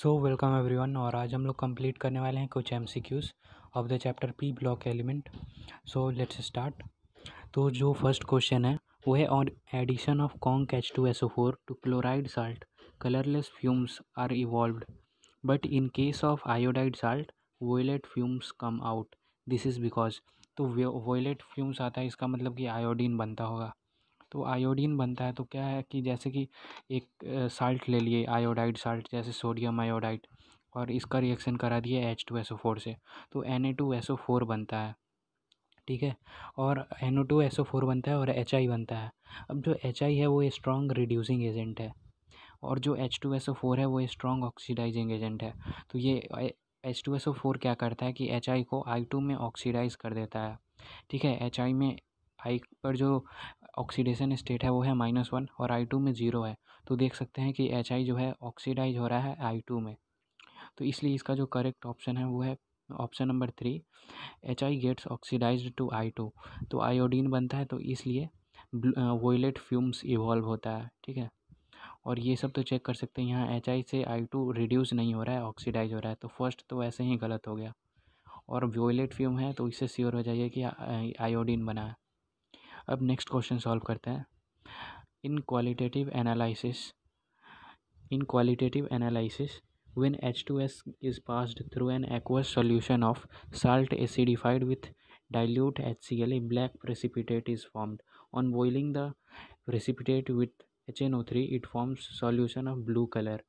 So welcome every one और आज हम लोग कंप्लीट करने वाले हैं कुछ M C Qs of the chapter P block element so let's start तो जो फर्स्ट क्वेश्चन है वो है on addition of conc H two S O four to chloride salt colourless fumes are evolved but in case of iodide salt violet fumes come out this is because तो violet fumes आता है इसका मतलब कि iodine बनता होगा तो iodine बनता है तो क्या है कि जैसे कि एक साल्ट ले लिए आयोडाइड साल्ट जैसे सोडियम आयोडाइड और इसका रिएक्शन करा दिए H two S O four से तो N A two S O four बनता है ठीक है और N O two S O four बनता है और एच आई बनता है अब जो एच आई है वो स्ट्रॉन्ग रिड्यूसिंग एजेंट है और जो H two S O four है वो स्ट्रॉन्ग ऑक्सीडाइजिंग एजेंट है तो ये H two S O four क्या करता है कि एच आई को आई टू में ऑक्सीडाइज कर देता है ठीक है एच आई में आई पर जो ऑक्सीडेशन स्टेट है वो है माइनस वन और आई टू में ज़ीरो है तो देख सकते हैं कि एच आई जो है ऑक्सीडाइज हो रहा है आई टू में तो इसलिए इसका जो करेक्ट ऑप्शन है वो है option number three H I gets oxidise to I two तो आयोडीन बनता है तो इसलिए वोलेट फ्यूम्स इवॉल्व होता है ठीक है और ये सब तो चेक कर सकते हैं यहाँ एच आई से आई टू रिड्यूस नहीं हो रहा है ऑक्सीडाइज हो रहा है तो फर्स्ट तो वैसे ही गलत हो गया और वोलेट फ्यूम है तो इससे श्योर हो जाइए कि आयोडीन बना है अब नेक्स्ट क्वेश्चन सॉल्व करते हैं in qualitative analysis in qualitative analysis when H two S is passed through an aqueous solution of salt acidified with dilute H C L a black precipitate is formed on boiling the precipitate with H N O three it forms solution of blue colour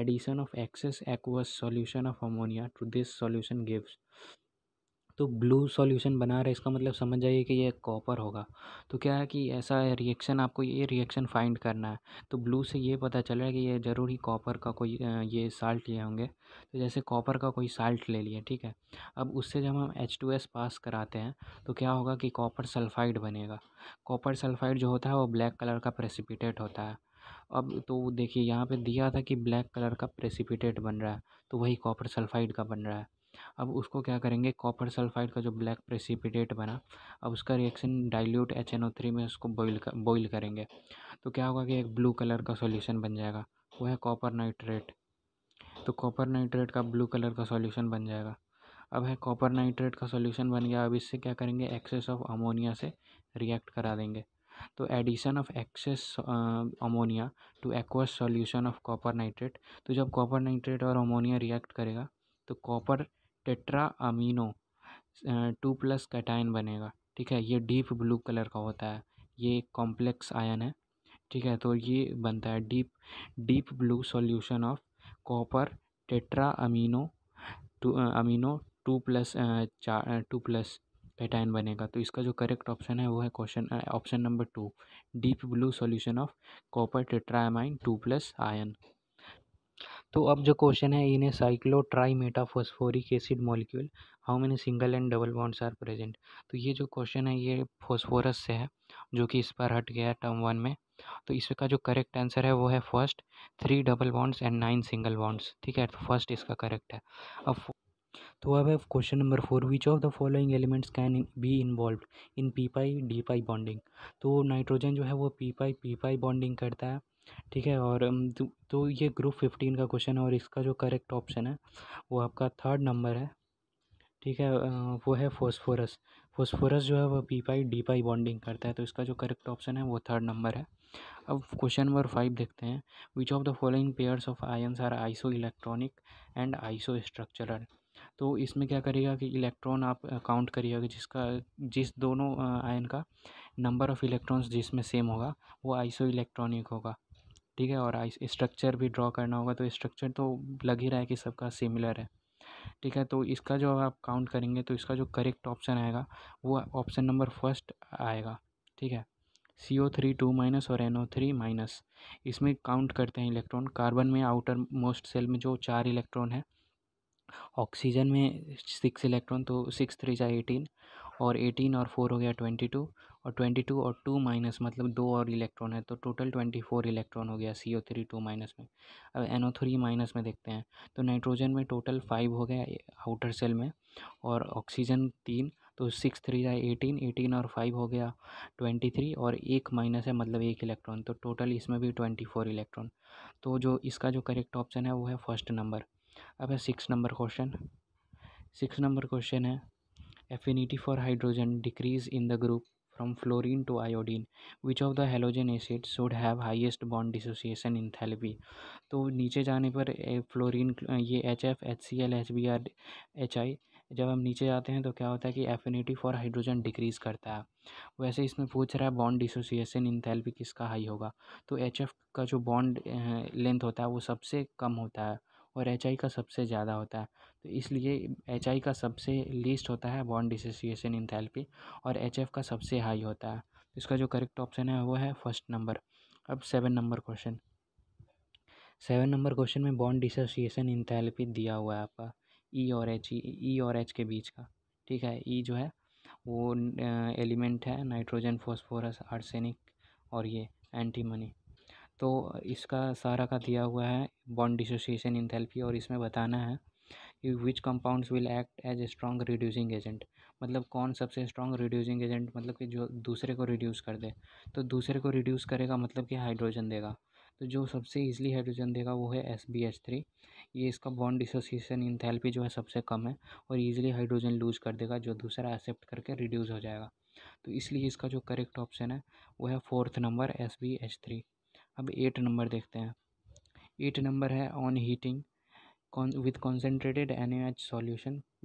addition of excess aqueous solution of ammonia to this solution gives तो blue solution बना रहे इसका मतलब समझ जाइए कि ये copper होगा तो क्या है कि ऐसा रिएक्शन आपको ये रिएक्शन फाइंड करना है तो ब्लू से ये पता चल रहा है कि ये ज़रूरी कॉपर का कोई ये साल्ट लिए होंगे तो जैसे कॉपर का कोई साल्ट ले लिया ठीक है अब उससे जब हम एच टू एस पास कराते हैं तो क्या होगा कि कॉपर सल्फाइड बनेगा कॉपर सल्फाइड जो होता है वो ब्लैक कलर का प्रेसिपिटेट होता है अब तो देखिए यहाँ पे दिया था कि ब्लैक कलर का प्रेसिपिटेट बन रहा है तो वही कॉपर सल्फाइड का बन रहा है अब उसको क्या करेंगे कॉपर सल्फाइड का जो ब्लैक प्रेसिपिटेट बना अब उसका reaction dilute H N O three में उसको बॉइल कर, बॉइल करेंगे तो क्या होगा कि एक ब्लू कलर का सॉल्यूशन बन जाएगा वो है कॉपर नाइट्रेट तो कॉपर नाइट्रेट का ब्लू कलर का सॉल्यूशन बन जाएगा अब है कॉपर नाइट्रेट का सॉल्यूशन बन गया अब इससे क्या करेंगे एक्सेस ऑफ अमोनिया से रिएक्ट करा देंगे तो addition of excess ammonia to aqueous solution of copper nitrate तो जब कॉपर नाइट्रेट और अमोनिया रिएक्ट करेगा तो copper tetra amino two plus cation बनेगा ठीक है ये डीप ब्लू कलर का होता है ये एक कॉम्प्लेक्स आयन है ठीक है तो ये बनता है deep deep blue solution of copper tetra amino two amino two plus चार टू प्लस कैटाइन बनेगा तो इसका जो करेक्ट ऑप्शन है वो है question option number two deep blue solution of copper tetra amine two plus ion तो अब जो क्वेश्चन है in a cyclotrimetaphosphoric acid molecule how many single and double bonds are present तो ये जो क्वेश्चन है ये phosphorus से है जो कि इस पर हट गया है टर्म वन में तो इसका जो करेक्ट आंसर है वो है first three double bonds and nine single bonds ठीक है तो फर्स्ट इसका करेक्ट है अब तो अब है question number four which of the following elements can be involve in P pi D pi bonding तो नाइट्रोजन जो है वो P pi P pi bonding करता है ठीक है और तो ये ग्रुप फिफ्टीन का क्वेश्चन है और इसका जो करेक्ट ऑप्शन है वो आपका थर्ड नंबर है ठीक है वो है फोस्फोरस फोस्फोरस जो है वो P pi D pi bonding करता है तो इसका जो करेक्ट ऑप्शन है वो थर्ड नंबर है अब क्वेश्चन नंबर फाइव देखते हैं which of the following pairs of ions are isoelectronic and isostructural तो इसमें क्या करिएगा कि इलेक्ट्रॉन आप काउंट करिएगा जिसका जिस दोनों आयन का नंबर ऑफ़ इलेक्ट्रॉन्स जिसमें सेम होगा वो आइसो इलेक्ट्रॉनिक होगा ठीक है और स्ट्रक्चर भी ड्रॉ करना होगा तो स्ट्रक्चर तो लग ही रहा है कि सबका सिमिलर है ठीक है तो इसका जो आप काउंट करेंगे तो इसका जो करेक्ट ऑप्शन आएगा वो ऑप्शन नंबर फर्स्ट आएगा ठीक है C O three two minus और एन ओ थ्री माइनस इसमें काउंट करते हैं इलेक्ट्रॉन कार्बन में आउटर मोस्ट सेल में जो चार इलेक्ट्रॉन है ऑक्सीजन में सिक्स इलेक्ट्रॉन तो सिक्स थ्री जाए एटीन और एटीन और फोर हो गया ट्वेंटी टू और ट्वेंटी टू और टू माइनस मतलब दो और इलेक्ट्रॉन है तो टोटल ट्वेंटी फोर इलेक्ट्रॉन हो गया C O three two minus में अब एन ओ थ्री माइनस में देखते हैं तो नाइट्रोजन में टोटल फाइव हो गया आउटर सेल में और ऑक्सीजन तीन तो सिक्स थ्री या एटीन एटीन और फाइव हो गया ट्वेंटी थ्री और एक माइनस है मतलब एक इलेक्ट्रॉन तो टोटल इसमें भी ट्वेंटी फोर इलेक्ट्रॉन तो जो इसका जो करेक्ट ऑप्शन है वो है फर्स्ट नंबर अब है six number question six number question है affinity for hydrogen decrease in the group from fluorine to iodine which of the halogen acid should have highest bond dissociation enthalpy तो नीचे जाने पर फ्लोरिन ये H F H C L H B R H I जब हम नीचे जाते हैं तो क्या होता है कि एफिनिटी फॉर हाइड्रोजन डिक्रीज़ करता है वैसे इसमें पूछ रहा है बॉन्ड डिसोसिएशन इंथैल्पी किसका हाई होगा तो एच एफ का जो बॉन्ड लेंथ होता है वो सबसे कम होता है और एच का सबसे ज़्यादा होता है तो इसलिए एच का सबसे लीस्ट होता है बॉन्ड डिसोसिएशन इन थैल्पी और एच का सबसे हाई होता है तो इसका जो करेक्ट ऑप्शन है वो है फर्स्ट नंबर अब seven number question seven number question में बॉन्ड डिसोसिएशन इन थैल्पी दिया हुआ है आपका ई e और एच ई e और एच के बीच का ठीक है ई e जो है वो एलिमेंट है नाइट्रोजन फॉस्फोरस आर्सेनिक और ये एंटीमनी तो इसका सारा का दिया हुआ है बॉन्ड डिसोसिएशन इंथैल्पी और इसमें बताना है कि which compounds will act as a strong reducing agent मतलब कौन सबसे स्ट्रॉन्ग रिड्यूसिंग एजेंट मतलब कि जो दूसरे को रिड्यूस कर दे तो दूसरे को रिड्यूस करेगा मतलब कि हाइड्रोजन देगा तो जो सबसे ईजिली हाइड्रोजन देगा वो है एस बी एच थ्री ये इसका बॉन्ड डिसोसिएशन इंथैल्पी जो है सबसे कम है और ईजिली हाइड्रोजन लूज कर देगा जो दूसरा एक्सेप्ट करके रिड्यूस हो जाएगा तो इसलिए इसका जो करेक्ट ऑप्शन है वो है fourth number S B H three अब एट नंबर देखते हैं एट नंबर है on heating with H concentrated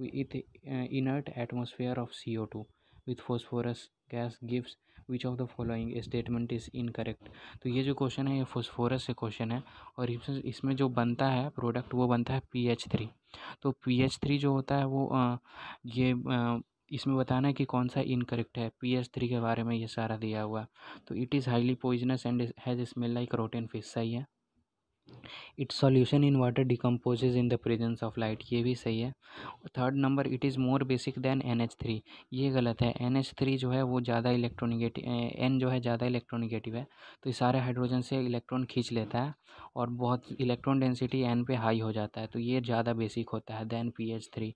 with inert atmosphere of C O two with phosphorus gas gives which of the following statement is incorrect तो ये जो question है ये phosphorus से क्वेश्चन है और इसमें जो बनता है प्रोडक्ट वो बनता है पी एच थ्री तो पी एच थ्री जो होता है वो uh, ये uh, इसमें बताना है कि कौन सा इनकरेक्ट है पी एच थ्री के बारे में ये सारा दिया हुआ तो it is highly poisonous and has smell like rotten fish सही है its solution in water decomposes in the presence of light ये भी सही है third number it is more basic than N H three ये गलत है एन एच थ्री जो है वो ज़्यादा इलेक्ट्रोनिगेटिव एन जो है ज़्यादा इलेक्ट्रोनिगेटिव है तो ये सारे हाइड्रोजन से इलेक्ट्रॉन खींच लेता है और बहुत इलेक्ट्रॉन डेंसिटी एन पे हाई हो जाता है तो ये ज़्यादा बेसिक होता है देन पी एच थ्री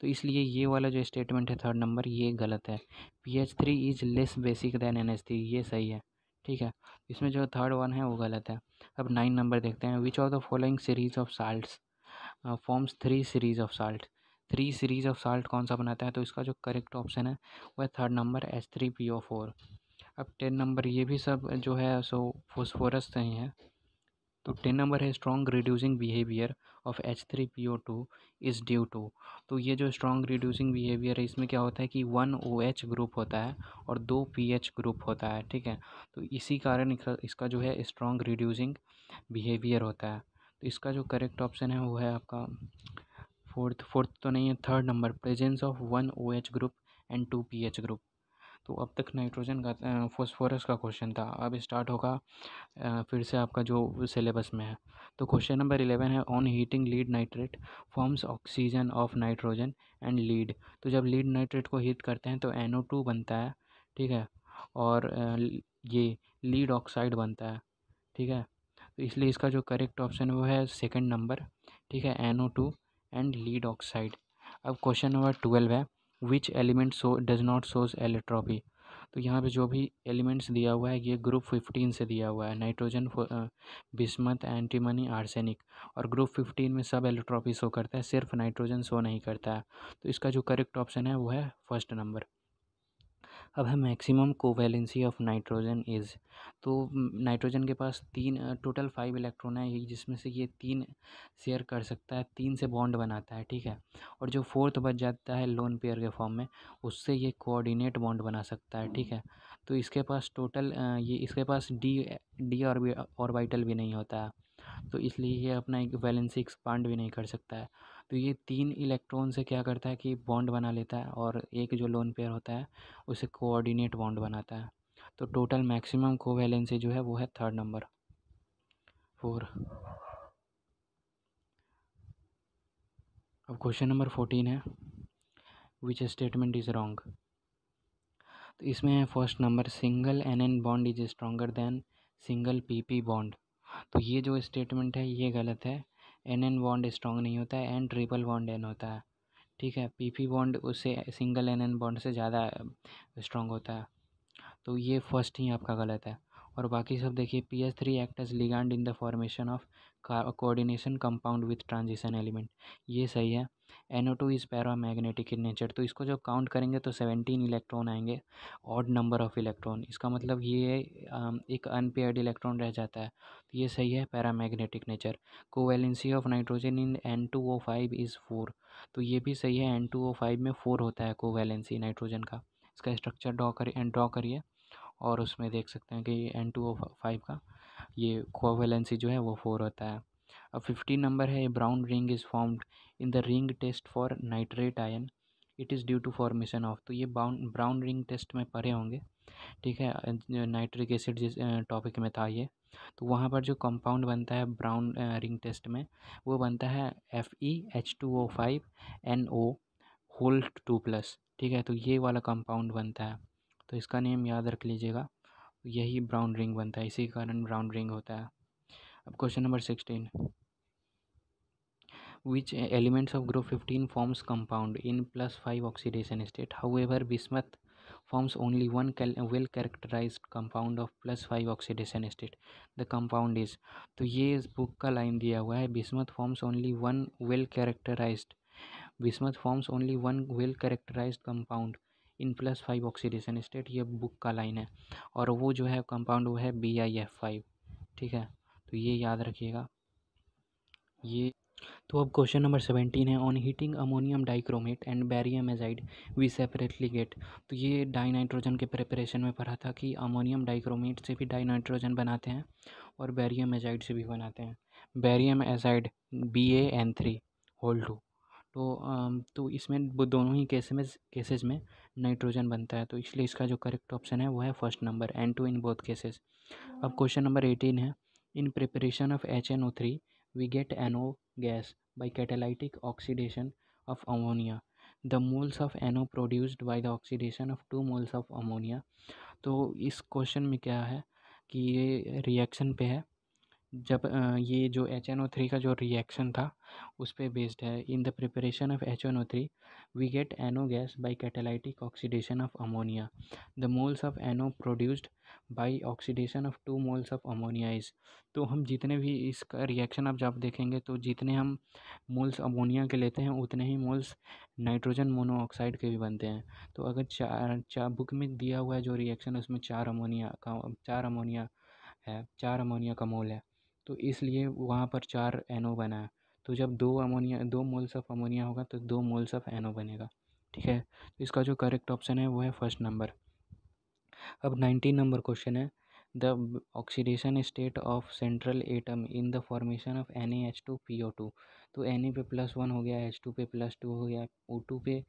तो इसलिए ये वाला जो स्टेटमेंट है थर्ड नंबर ये गलत है P H three is less basic than N H three ये सही है ठीक है इसमें जो थर्ड वन है वो गलत है अब नाइन नंबर देखते हैं which of the following series of salt forms three series of salt three series of salt कौन सा बनाता है तो इसका जो करेक्ट ऑप्शन है वह third number S three P O four अब टेन नंबर ये भी सब जो है सो फोस्फोरस से ही है तो टेन नंबर है strong reducing behaviour of H three P O two is due to तो ये जो स्ट्रॉन्ग रिड्यूसिंग बिहेवियर है इसमें क्या होता है कि वन ओ एच ग्रुप होता है और दो पी एच ग्रुप होता है ठीक है तो इसी कारण इसका जो है स्ट्रॉन्ग रिड्यूसिंग बिहेवियर होता है तो इसका जो करेक्ट ऑप्शन है वो है आपका फोर्थ फोर्थ तो नहीं है third number presence of one O H group and two P H group तो अब तक नाइट्रोजन का फॉस्फोरस का क्वेश्चन था अब स्टार्ट होगा फिर से आपका जो सिलेबस में है तो क्वेश्चन नंबर इलेवन है on heating lead nitrate forms oxygen of nitrogen and lead तो जब लीड नाइट्रेट को हीट करते हैं तो एन बनता है ठीक है और ये लीड ऑक्साइड बनता है ठीक है तो इसलिए इसका जो करेक्ट ऑप्शन वो है सेकंड नंबर ठीक है N two and lead oxide अब क्वेश्चन नंबर ट्वेल्व है which element show does not shows allotropy तो यहाँ पे जो भी एलिमेंट्स दिया हुआ है ये ग्रुप फिफ्टीन से दिया हुआ है नाइट्रोजन बिस्मत एंटीमनी आर्सेनिक और ग्रुप फिफ्टीन में सब एलोट्रॉपी शो करता है सिर्फ नाइट्रोजन शो नहीं करता है तो इसका जो करेक्ट ऑप्शन है वो है फर्स्ट नंबर अब है maximum valency of nitrogen is तो नाइट्रोजन के पास तीन टोटल फाइव इलेक्ट्रॉन है जिसमें से ये तीन शेयर कर सकता है तीन से बॉन्ड बनाता है ठीक है और जो फोर्थ बच जाता है लोन पेयर के फॉर्म में उससे ये कोऑर्डिनेट बॉन्ड बना सकता है ठीक है तो इसके पास टोटल ये इसके पास डी डी ऑर्बिटल भी नहीं होता है तो इसलिए ये अपना एक वैलेंसी एक्सपांड भी नहीं कर सकता है तो ये तीन इलेक्ट्रॉन से क्या करता है कि बॉन्ड बना लेता है और एक जो लोन पेयर होता है उसे कोऑर्डिनेट बॉन्ड बनाता है तो टोटल मैक्सिमम कोवैलेंसी जो है वो है थर्ड नंबर फोर अब क्वेश्चन नंबर फोर्टीन है विच स्टेटमेंट इज़ रॉन्ग तो इसमें है first number single N N bond is stronger than single P P bond तो ये जो स्टेटमेंट है ये गलत है एन एन बॉन्ड स्ट्रॉन्ग नहीं होता है एन ट्रिपल बॉन्ड एन होता है ठीक है पी पी बॉन्ड उससे सिंगल एन एन बॉन्ड से ज़्यादा स्ट्रॉन्ग होता है तो ये फर्स्ट ही आपका गलत है और बाकी सब देखिए P S three act as ligand in the formation of coordination compound with transition element ये सही है N O two is paramagnetic in nature तो इसको जब काउंट करेंगे तो सेवेंटीन इलेक्ट्रॉन आएंगे ऑड नंबर ऑफ इलेक्ट्रॉन इसका मतलब ये एक अनपेयर्ड इलेक्ट्रॉन रह जाता है तो ये सही है paramagnetic nature covalency of nitrogen in N two O five is four तो ये भी सही है एन टू ओ फाइव में फ़ोर होता है कोवेलेंसी नाइट्रोजन का इसका स्ट्रक्चर ड्रॉ करिए ड्रॉ करिए और उसमें देख सकते हैं कि एन टू ओ फाइव का ये कोवेलेंसी जो है वो फोर होता है अब फिफ्टीन नंबर है brown ring is formed in the ring test for nitrate ion it is due to formation of तो ये ब्राउन रिंग टेस्ट में पढ़े होंगे ठीक है नाइट्रिक एसिड जिस टॉपिक में था ये तो वहाँ पर जो कंपाउंड बनता है ब्राउन रिंग टेस्ट में वो बनता है F E H two O five N O whole two plus ठीक है तो ये वाला कंपाउंड बनता है तो इसका नेम याद रख लीजिएगा यही ब्राउन रिंग बनता है इसी के कारण ब्राउन रिंग होता है अब question number sixteen which elements of group fifteen forms compound in plus five oxidation state however bismuth forms only one well characterise compound of plus five oxidation state the compound is तो ये इस book का line दिया हुआ है bismuth forms only one well characterise bismuth forms only one well characterise compound in plus five oxidation state ये book का line है और वो जो है कंपाउंड वो है बी आई एफ फाइव ठीक है तो ये याद रखिएगा ये तो अब क्वेश्चन नंबर सेवेंटीन है on heating ammonium dichromate and barium azide we separately get तो ये डाई नाइट्रोजन के प्रिपरेशन में पढ़ा था कि अमोनियम डाइक्रोमेट से भी डाई नाइट्रोजन बनाते हैं और बैरियम एजाइड से भी बनाते हैं barium azide B A N three whole two तो तो इसमें दोनों ही केसेज में केसेज में नाइट्रोजन बनता है तो इसलिए इसका जो करेक्ट ऑप्शन है वो है first number N two in both cases अब क्वेश्चन नंबर एटीन है in preparation of H N O three we get N O gas by catalytic oxidation of ammonia. The moles of N O produced by the oxidation of two moles of ammonia तो इस question में क्या है कि ये reaction पे है जब ये जो एच एन ओ थ्री का जो रिएक्शन था उस पर बेस्ड है in the preparation of H N O three we get N O gas by catalytic oxidation of ammonia the moles of N O produced by oxidation of two moles of ammonia is तो हम जितने भी इसका reaction आप जब देखेंगे तो जितने हम मोल्स अमोनिया के लेते हैं उतने ही मोल्स नाइट्रोजन मोनोऑक्साइड के भी बनते हैं तो अगर चार चार बुक में दिया हुआ है जो रिएक्शन है उसमें चार अमोनिया का चार अमोनिया है चार अमोनिया का मोल है तो इसलिए वहाँ पर चार एन ओ बना है तो जब दो अमोनिया दो मोल्स ऑफ अमोनिया होगा तो दो मोल्स ऑफ एन ओ बनेगा ठीक है तो इसका जो करेक्ट ऑप्शन है वो है फर्स्ट नंबर अब नाइनटीन नंबर क्वेश्चन है the oxidation state of central atom in the formation of N H two P O two तो एन ए पे प्लस वन हो गया एच टू पे प्लस टू हो गया ओ टू पे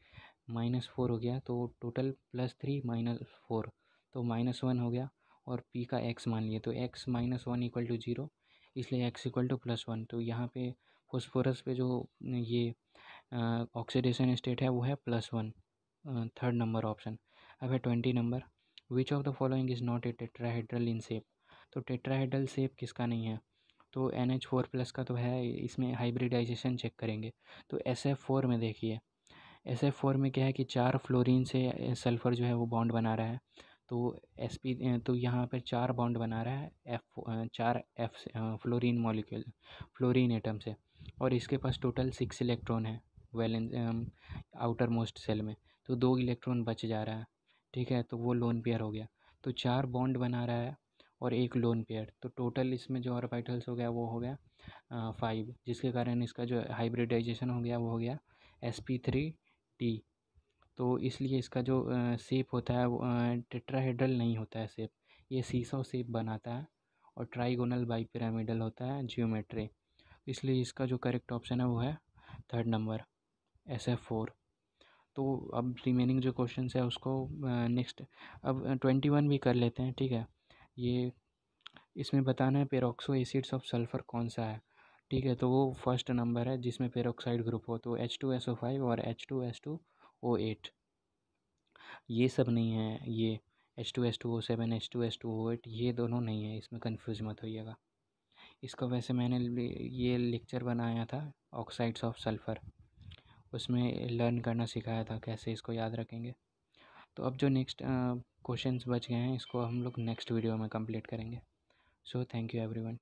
माइनस फोर हो गया तो total plus three minus four तो माइनस वन हो गया और पी का एक्स मान लिए तो X minus one equal to zero इसलिए X equal to plus one तो यहाँ पे फोस्फोरस पे जो ये ऑक्सीडेशन स्टेट है वो है plus one third number option अब है twenty number which of the following is not a tetrahedral in shape तो टेट्राहेड्रल सेप किसका नहीं है तो एन एच फोर प्लस का तो है इसमें हाइब्रिडाइजेशन चेक करेंगे तो एस एफ फोर में देखिए एस एफ फोर में क्या है कि चार फ्लोरीन से सल्फ़र जो है वो बॉन्ड बना रहा है तो एस पी तो यहाँ पर चार बॉन्ड बना रहा है एफ चार F fluorine molecule fluorine atom से और इसके पास टोटल सिक्स इलेक्ट्रॉन है वैलेंस आउटर मोस्ट सेल में तो दो इलेक्ट्रॉन बच जा रहा है ठीक है तो वो लोन पेयर हो गया तो चार बॉन्ड बना रहा है और एक लोन पेयर तो टोटल इसमें जो ऑर्बिटल्स हो गया वो हो गया फाइव जिसके कारण इसका जो हाइब्रिडाइजेशन हो गया वो हो गया एस पी थ्री टी तो इसलिए इसका जो सेप होता है वो टेट्राहेड्रल नहीं होता है सेप ये सीसो सेप बनाता है और ट्राइगोनल बाई होता है जियोमेट्री इसलिए इसका जो करेक्ट ऑप्शन है वो है third number S F four तो अब रिमेनिंग जो क्वेश्चन है उसको नेक्स्ट अब ट्वेंटी वन भी कर लेते हैं ठीक है ये इसमें बताना है पेरोक्सो एसिड्स ऑफ सल्फ़र कौन सा है ठीक है तो वो फर्स्ट नंबर है जिसमें पेरोक्साइड ग्रुप हो तो H two S O five और H two S two O eight ये सब नहीं है ये H two S two O seven H two S two O eight ये दोनों नहीं है इसमें कन्फ्यूज मत होइएगा इसको वैसे मैंने ये लेक्चर बनाया था ऑक्साइड्स ऑफ सल्फ़र उसमें लर्न करना सिखाया था कैसे इसको याद रखेंगे तो अब जो नेक्स्ट क्वेश्चंस बच गए हैं इसको हम लोग नेक्स्ट वीडियो में कंप्लीट करेंगे सो थैंक यू एवरीवन